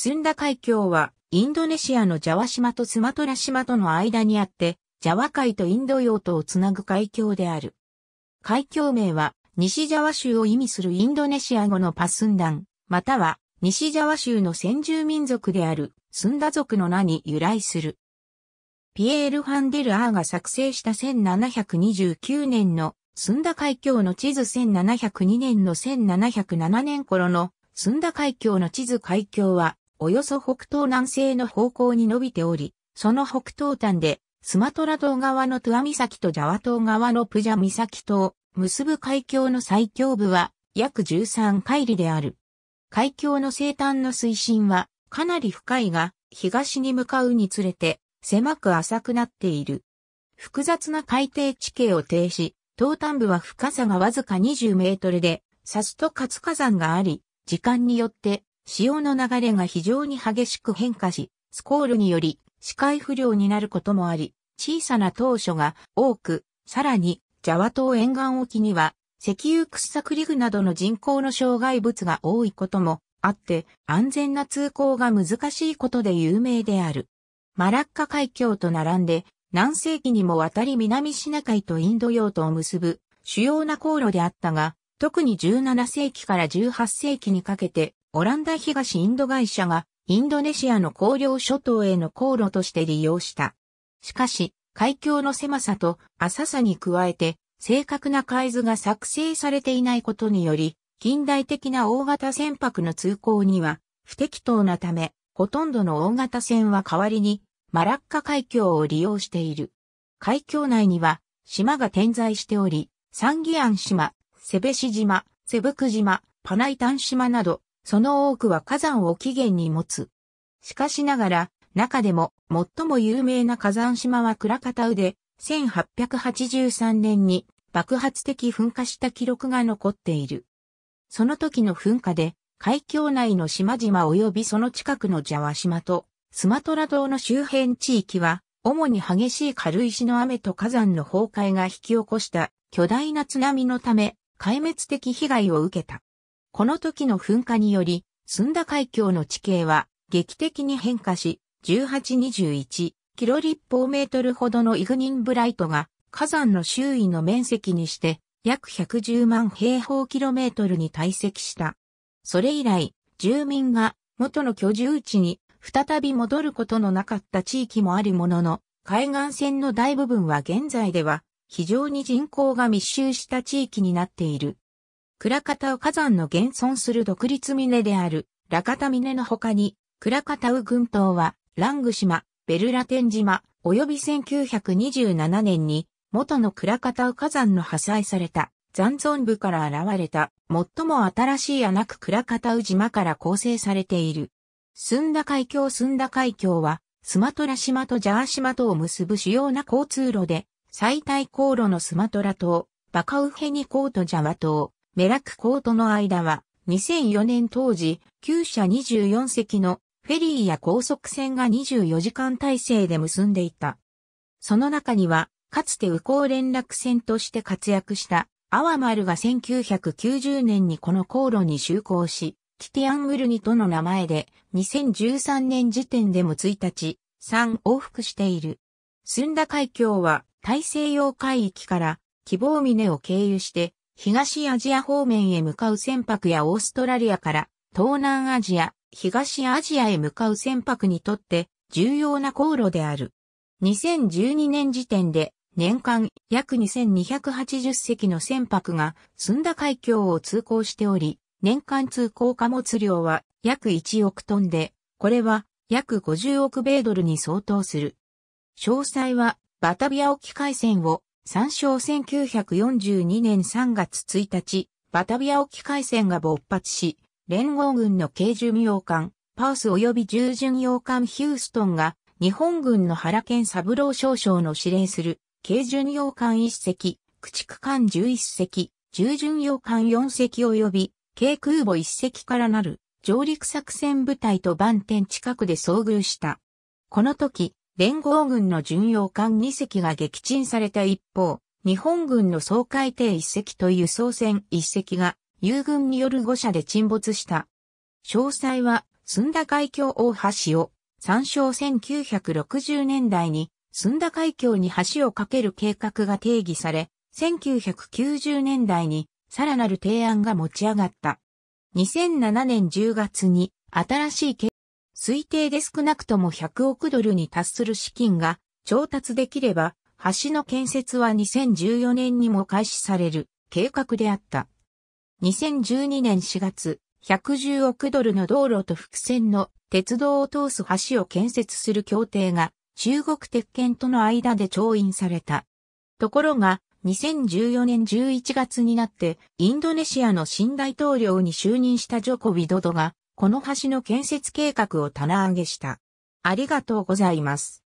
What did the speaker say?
スンダ海峡はインドネシアのジャワ島とスマトラ島との間にあって、ジャワ海とインド洋とをつなぐ海峡である。海峡名は西ジャワ州を意味するインドネシア語のパスンダン、または西ジャワ州の先住民族であるスンダ族の名に由来する。ピエール・ファンデル・アーが作成した1729年のスンダ海峡の地図1702年の1707年頃のスンダ海峡の地図海峡はおよそ北東南西の方向に伸びており、その北東端で、スマトラ島側のトゥア岬とジャワ島側のプジャ岬と結ぶ海峡の最強部は約13海里である。海峡の西端の水深はかなり深いが、東に向かうにつれて狭く浅くなっている。複雑な海底地形を呈し、東端部は深さがわずか20メートルで、サスと活火山があり、時間によって潮の流れが非常に激しく変化し、スコールにより視界不良になることもあり、小さな当初が多く、さらに、ジャワ島沿岸沖には、石油掘削リグなどの人工の障害物が多いこともあって、安全な通行が難しいことで有名である。マラッカ海峡と並んで、何世紀にもわたり南シナ海とインド洋とを結ぶ主要な航路であったが、特に17世紀から18世紀にかけてオランダ東インド会社がインドネシアの荒領諸島への航路として利用した。しかし、海峡の狭さと浅さに加えて、正確な海図が作成されていないことにより、近代的な大型船舶の通行には不適当なため、ほとんどの大型船は代わりにマラッカ海峡を利用している。海峡内には島が点在しており、サンギアン島、セベシ島、セブク島、パナイタン島などその多くは火山を起源に持つ。しかしながら、中でも最も有名な火山島は倉方カで、1883年に爆発的噴火した記録が残っている。その時の噴火で、海峡内の島々及びその近くのジャワ島と、スマトラ島の周辺地域は、主に激しい軽石の雨と火山の崩壊が引き起こした巨大な津波のため、壊滅的被害を受けた。この時の噴火により、スンダ海峡の地形は劇的に変化し、1821キロ立方メートルほどのイグニンブライトが火山の周囲の面積にして約110万平方キロメートルに堆積した。それ以来、住民が元の居住地に再び戻ることのなかった地域もあるものの、海岸線の大部分は現在では非常に人口が密集した地域になっている。倉方ウ火山の現存する独立峰である、ラカタ峰の他に、倉方ウ群島は、ラング島、ベルラテン島、及び1927年に、元の倉方ウ火山の破砕された、残存部から現れた、最も新しい穴区倉方ウ島から構成されている。スンダ海峡スンダ海峡は、スマトラ島とジャー島とを結ぶ主要な交通路で、最大航路のスマトラ島、バカウヘニコートジャワ島、メラクコートの間は、2004年当時、旧車24隻のフェリーや高速船が24時間体制で結んでいた。その中には、かつて宇航連絡船として活躍した、アワマルが1990年にこの航路に就航し、キティアンウルニとの名前で、2013年時点でも1日、3往復している。スンダ海峡は、大西洋海域から、希望峰を経由して、東アジア方面へ向かう船舶やオーストラリアから東南アジア、東アジアへ向かう船舶にとって重要な航路である。2012年時点で年間約2280隻の船舶が澄んだ海峡を通行しており、年間通行貨物量は約1億トンで、これは約50億米ドルに相当する。詳細はバタビア沖海戦を参照1942年3月1日、バタビア沖海戦が勃発し、連合軍の軽巡洋艦、パース及び従巡洋艦ヒューストンが、日本軍の原健三郎少将の指令する、軽巡洋艦1隻、駆逐艦11隻、従巡洋艦4隻及び、軽空母1隻からなる、上陸作戦部隊と番天近くで遭遇した。この時、連合軍の巡洋艦2隻が撃沈された一方、日本軍の総海艇1隻と輸送船1隻が、友軍による誤射で沈没した。詳細は、寸田海峡大橋を、参照1960年代に、寸田海峡に橋を架ける計画が定義され、1990年代に、さらなる提案が持ち上がった。2007年10月に、新しい計推定で少なくとも100億ドルに達する資金が調達できれば、橋の建設は2014年にも開始される計画であった。2012年4月、110億ドルの道路と伏線の鉄道を通す橋を建設する協定が中国鉄拳との間で調印された。ところが、2014年11月になって、インドネシアの新大統領に就任したジョコビドドが、この橋の建設計画を棚上げした。ありがとうございます。